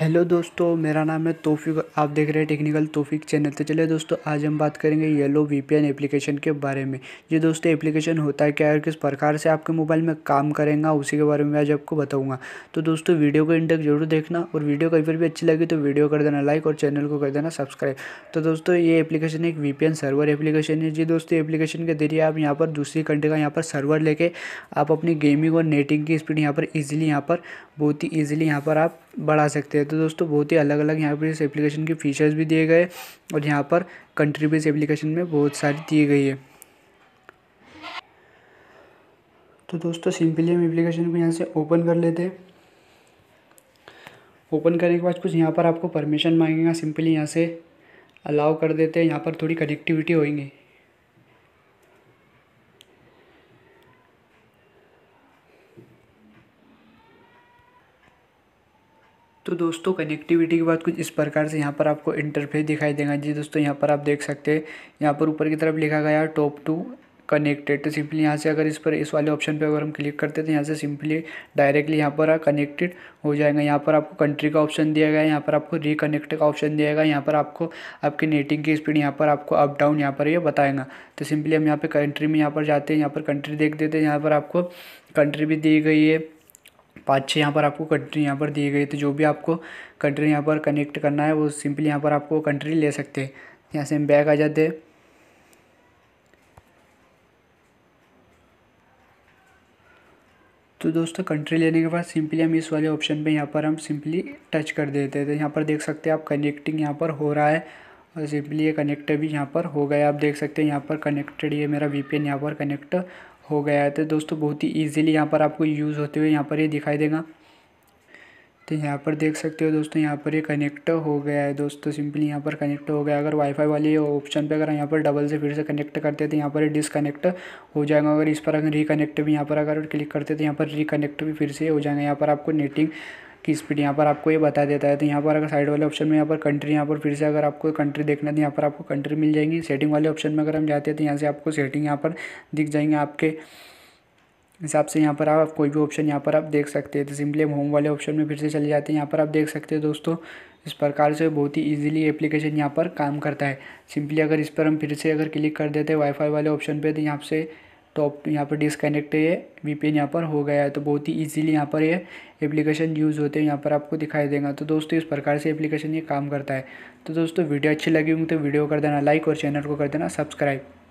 hello दोस्तों मेरा नाम है तोफ़ी आप देख रहे हैं टेक्निकल तोफिक चैनल तो चलिए दोस्तों आज हम बात करेंगे येलो वीपीएन एप्लीकेशन के बारे में ये दोस्तों एप्लीकेशन होता है क्या और किस प्रकार से आपके मोबाइल में काम करेगा उसी के बारे में आज आपको बताऊंगा तो दोस्तों वीडियो को इंटक जरूर देखना और वीडियो कहीं पर भी अच्छी लगी तो वीडियो कर देना लाइक और चैनल को कर देना सब्सक्राइब तो दोस्तों ये एप्लीकेशन एक वी सर्वर एप्लीकेशन है जी दोस्तों एप्लीकेशन के जरिए आप यहाँ पर दूसरी कंट्री का यहाँ पर सर्वर लेके आप अपनी गेमिंग और नेटिंग की स्पीड यहाँ पर ईजिली यहाँ पर बहुत ही ईजिली यहाँ पर आप बढ़ा सकते हैं तो दोस्तों बहुत ही अलग अलग यहाँ पर इस एप्लीकेशन के फीचर्स भी दिए गए और यहाँ पर कंट्री भी इस एप्लीकेशन में बहुत सारी दी गई है तो दोस्तों सिंपली हम एप्लीकेशन को यहाँ से ओपन कर लेते हैं ओपन करने के बाद कुछ यहाँ पर आपको परमिशन मांगेगा सिंपली यहाँ से अलाउ कर देते हैं यहाँ पर थोड़ी कनेक्टिविटी होएंगी तो दोस्तों कनेक्टिविटी के बाद कुछ इस प्रकार से यहाँ पर आपको इंटरफेस दिखाई देगा जी दोस्तों यहाँ पर आप देख सकते हैं यहाँ पर ऊपर की तरफ लिखा गया है टॉप टू कनेक्टेड तो सिंपली यहाँ से अगर इस पर इस वाले ऑप्शन पे अगर हम क्लिक करते हैं तो यहाँ से सिंपली डायरेक्टली यहाँ पर कनेक्टेड हो जाएगा यहाँ पर आपको कंट्री का ऑप्शन दिया गया है यहाँ पर आपको रिकनेक्ट का ऑप्शन दिया गया यहाँ पर आपको आपकी नेटिंग की स्पीड यहाँ पर आपको अप डाउन यहाँ पर ये यह बताएगा तो सिंपली हम यहाँ पर कंट्री में यहाँ पर जाते हैं यहाँ पर कंट्री देख देते हैं यहाँ पर आपको कंट्री भी दी गई है पाँच छः यहाँ पर आपको कंट्री यहाँ पर दिए गए तो जो भी आपको कंट्री यहाँ पर कनेक्ट करना है वो सिंपली यहाँ पर आपको कंट्री ले सकते हैं यहाँ से हम बैग आ जाते हैं तो दोस्तों कंट्री लेने के बाद सिंपली हम इस वाले ऑप्शन पे यहाँ पर हम सिंपली टच कर देते हैं तो यहाँ पर देख सकते हैं आप कनेक्टिंग यहाँ पर हो रहा है और सिंपली ये कनेक्ट भी यहाँ पर हो गया आप देख सकते हैं यहाँ पर कनेक्टेड ये मेरा वी पी यहाँ पर कनेक्ट हो गया है तो दोस्तों बहुत ही ईजिली यहाँ पर आपको यूज़ होते हुए यहाँ पर ये दिखाई देगा तो यहाँ पर देख सकते हो दोस्तों यहाँ पर ये कनेक्ट हो गया है दोस्तों सिंपली यहाँ पर कनेक्ट हो गया अगर वाईफाई वाले ऑप्शन पे अगर यहाँ पर डबल से फिर से कनेक्ट करते तो यहाँ पर डिसकनेक्ट हो जाएगा अगर इस पर अगर रिकनेक्ट भी यहाँ पर अगर क्लिक करते तो यहाँ पर रिकनेक्ट भी फिर से हो जाएगा यहाँ पर आपको नेटिंग की स्पीड यहाँ पर आपको ये बता देता है तो यहाँ पर अगर साइड वाले ऑप्शन में यहाँ पर कंट्री यहाँ पर फिर से अगर आपको कंट्री देखना है तो यहाँ पर आपको कंट्री मिल जाएंगी सेटिंग वाले ऑप्शन में अगर हम जाते हैं तो यहाँ से आपको सेटिंग यहाँ पर दिख जाएंगे आपके हिसाब से यहाँ पर आप कोई भी ऑप्शन यहाँ पर आप देख सकते हैं तो सिंपली हम होम वाले ऑप्शन में फिर से चले जाते हैं यहाँ पर आप देख सकते हैं दोस्तों इस प्रकार से बहुत ही इजीली एप्लीकेशन यहाँ पर काम करता है सिंपली अगर इस पर हम फिर से अगर क्लिक कर देते हैं वाईफाई वाले ऑप्शन पे तो यहाँ से तो आप यहाँ पर डिसकनेक्ट है वी पी यहाँ पर हो गया है तो बहुत ही ईजीली यहाँ पर ये एप्लीकेशन यूज़ होते हैं यहाँ पर आपको दिखाई देगा तो दोस्तों इस प्रकार से एप्लीकेशन ये काम करता है तो दोस्तों वीडियो अच्छी लगी होंगी तो वीडियो कर देना लाइक और चैनल को कर देना सब्सक्राइब